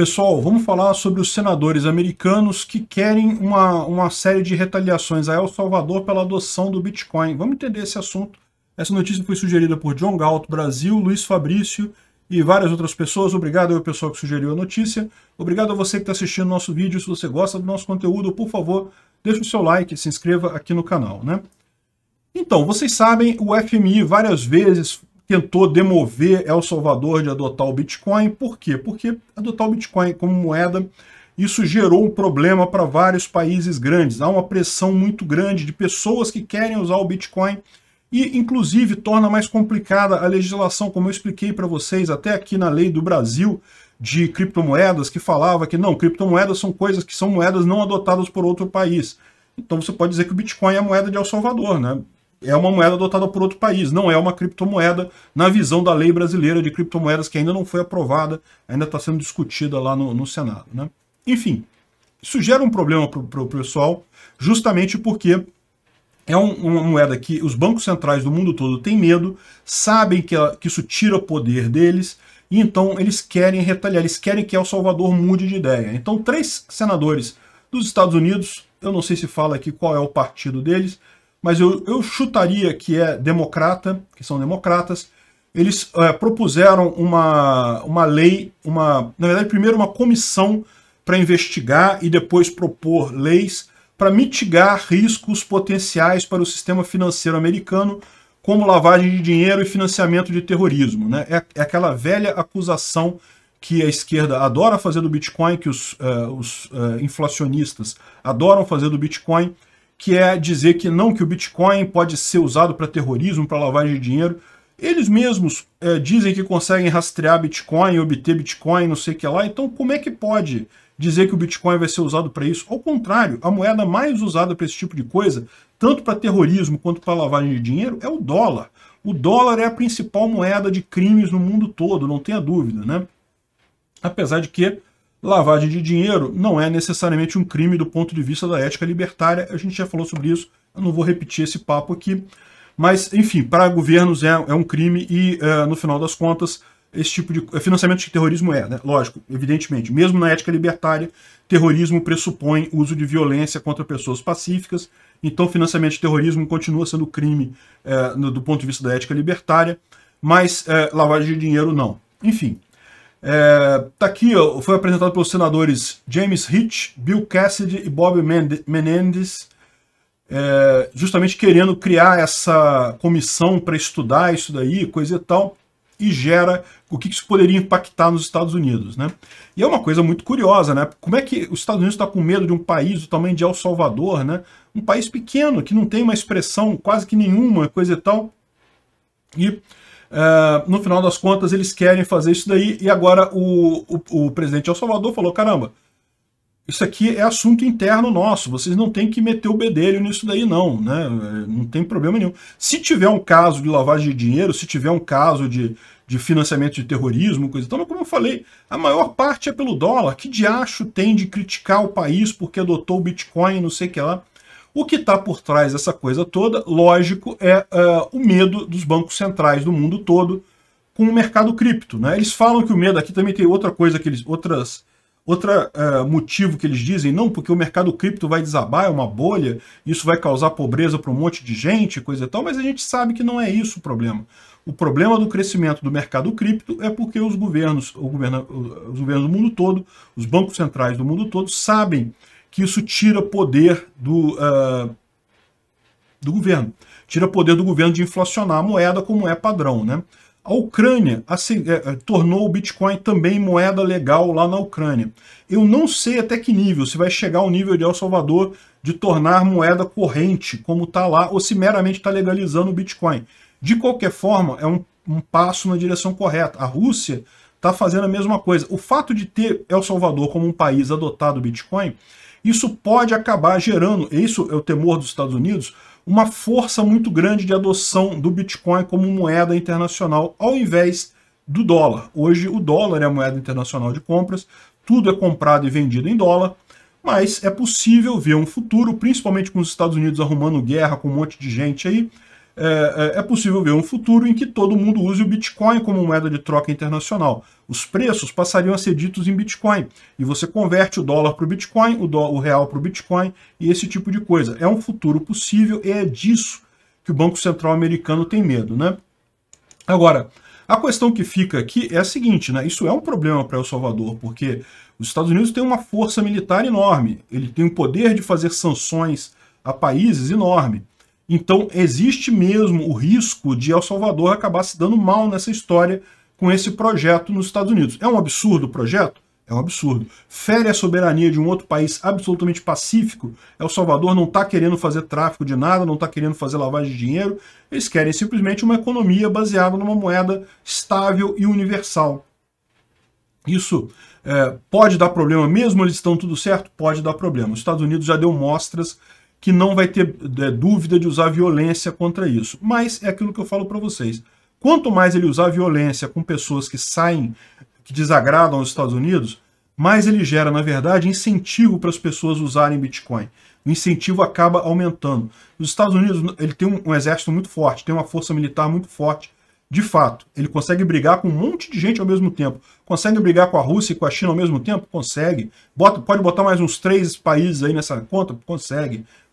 Pessoal, vamos falar sobre os senadores americanos que querem uma, uma série de retaliações a El Salvador pela adoção do Bitcoin. Vamos entender esse assunto. Essa notícia foi sugerida por John Galt Brasil, Luiz Fabrício e várias outras pessoas. Obrigado ao pessoal que sugeriu a notícia. Obrigado a você que está assistindo nosso vídeo. Se você gosta do nosso conteúdo, por favor, deixe o seu like e se inscreva aqui no canal. Né? Então, vocês sabem, o FMI várias vezes tentou demover El Salvador de adotar o Bitcoin. Por quê? Porque adotar o Bitcoin como moeda, isso gerou um problema para vários países grandes. Há uma pressão muito grande de pessoas que querem usar o Bitcoin e, inclusive, torna mais complicada a legislação, como eu expliquei para vocês até aqui na lei do Brasil de criptomoedas, que falava que não, criptomoedas são coisas que são moedas não adotadas por outro país. Então você pode dizer que o Bitcoin é a moeda de El Salvador, né? é uma moeda adotada por outro país, não é uma criptomoeda na visão da lei brasileira de criptomoedas que ainda não foi aprovada, ainda está sendo discutida lá no, no Senado. Né? Enfim, isso gera um problema para o pro pessoal, justamente porque é um, uma moeda que os bancos centrais do mundo todo têm medo, sabem que, ela, que isso tira o poder deles, e então eles querem retaliar, eles querem que El Salvador mude de ideia. Então três senadores dos Estados Unidos, eu não sei se fala aqui qual é o partido deles, mas eu, eu chutaria que é democrata, que são democratas, eles é, propuseram uma, uma lei, uma, na verdade, primeiro uma comissão para investigar e depois propor leis para mitigar riscos potenciais para o sistema financeiro americano, como lavagem de dinheiro e financiamento de terrorismo. Né? É, é aquela velha acusação que a esquerda adora fazer do Bitcoin, que os, uh, os uh, inflacionistas adoram fazer do Bitcoin, que é dizer que não, que o Bitcoin pode ser usado para terrorismo, para lavagem de dinheiro. Eles mesmos é, dizem que conseguem rastrear Bitcoin, obter Bitcoin, não sei o que lá. Então, como é que pode dizer que o Bitcoin vai ser usado para isso? Ao contrário, a moeda mais usada para esse tipo de coisa, tanto para terrorismo quanto para lavagem de dinheiro, é o dólar. O dólar é a principal moeda de crimes no mundo todo, não tenha dúvida, né? Apesar de que lavagem de dinheiro não é necessariamente um crime do ponto de vista da ética libertária. A gente já falou sobre isso, eu não vou repetir esse papo aqui. Mas, enfim, para governos é, é um crime e, é, no final das contas, esse tipo de é, financiamento de terrorismo é, né? lógico, evidentemente. Mesmo na ética libertária, terrorismo pressupõe uso de violência contra pessoas pacíficas, então financiamento de terrorismo continua sendo crime é, no, do ponto de vista da ética libertária, mas lavagem de dinheiro não. Enfim, é, tá aqui, ó, foi apresentado pelos senadores James Hitch, Bill Cassidy e Bob Menendez, é, justamente querendo criar essa comissão para estudar isso daí, coisa e tal, e gera o que isso poderia impactar nos Estados Unidos. Né? E é uma coisa muito curiosa, né? Como é que os Estados Unidos está com medo de um país do tamanho de El Salvador, né? um país pequeno, que não tem uma expressão quase que nenhuma, coisa e tal, e ah, no final das contas, eles querem fazer isso daí, e agora o, o, o presidente El Salvador falou, caramba, isso aqui é assunto interno nosso, vocês não tem que meter o bedelho nisso daí não, né? não tem problema nenhum. Se tiver um caso de lavagem de dinheiro, se tiver um caso de, de financiamento de terrorismo, coisa então, mas como eu falei, a maior parte é pelo dólar, que diacho tem de criticar o país porque adotou o Bitcoin, não sei o que lá. O que está por trás dessa coisa toda, lógico, é uh, o medo dos bancos centrais do mundo todo com o mercado cripto. Né? Eles falam que o medo aqui também tem outra coisa que eles. outras. Outro uh, é, motivo que eles dizem, não, porque o mercado cripto vai desabar, é uma bolha, isso vai causar pobreza para um monte de gente, coisa e tal, mas a gente sabe que não é isso o problema. O problema do crescimento do mercado cripto é porque os governos, governo, os governos do mundo todo, os bancos centrais do mundo todo, sabem que isso tira poder do, uh, do governo. Tira poder do governo de inflacionar a moeda como é padrão. Né? A Ucrânia assim, é, tornou o Bitcoin também moeda legal lá na Ucrânia. Eu não sei até que nível, se vai chegar ao nível de El Salvador de tornar moeda corrente como está lá, ou se meramente está legalizando o Bitcoin. De qualquer forma, é um, um passo na direção correta. A Rússia está fazendo a mesma coisa. O fato de ter El Salvador como um país adotado o Bitcoin, isso pode acabar gerando, isso é o temor dos Estados Unidos, uma força muito grande de adoção do Bitcoin como moeda internacional, ao invés do dólar. Hoje o dólar é a moeda internacional de compras, tudo é comprado e vendido em dólar, mas é possível ver um futuro, principalmente com os Estados Unidos arrumando guerra com um monte de gente aí, é, é, é, possível ver um futuro em que todo mundo use o Bitcoin como moeda de troca internacional. Os preços passariam a ser ditos em Bitcoin, e você converte o dólar para o Bitcoin, o, o real para o Bitcoin, e esse tipo de coisa. É um futuro possível, e é disso que o Banco Central americano tem medo. Né? Agora, a questão que fica aqui é a seguinte, né? isso é um problema para El Salvador, porque os Estados Unidos têm uma força militar enorme, ele tem o poder de fazer sanções a países enorme. Então, existe mesmo o risco de El Salvador acabar se dando mal nessa história com esse projeto nos Estados Unidos. É um absurdo o projeto? É um absurdo. Fere a soberania de um outro país absolutamente pacífico. El Salvador não está querendo fazer tráfico de nada, não está querendo fazer lavagem de dinheiro. Eles querem simplesmente uma economia baseada numa moeda estável e universal. Isso é, pode dar problema, mesmo eles estão tudo certo, pode dar problema. Os Estados Unidos já deu mostras que não vai ter é, dúvida de usar violência contra isso. Mas é aquilo que eu falo para vocês. Quanto mais ele usar violência com pessoas que saem, que desagradam os Estados Unidos, mais ele gera, na verdade, incentivo para as pessoas usarem Bitcoin. O incentivo acaba aumentando. Os Estados Unidos ele tem um, um exército muito forte, tem uma força militar muito forte, de fato, ele consegue brigar com um monte de gente ao mesmo tempo. Consegue brigar com a Rússia e com a China ao mesmo tempo? Consegue. Bota, pode botar mais uns três países aí nessa conta? Consegue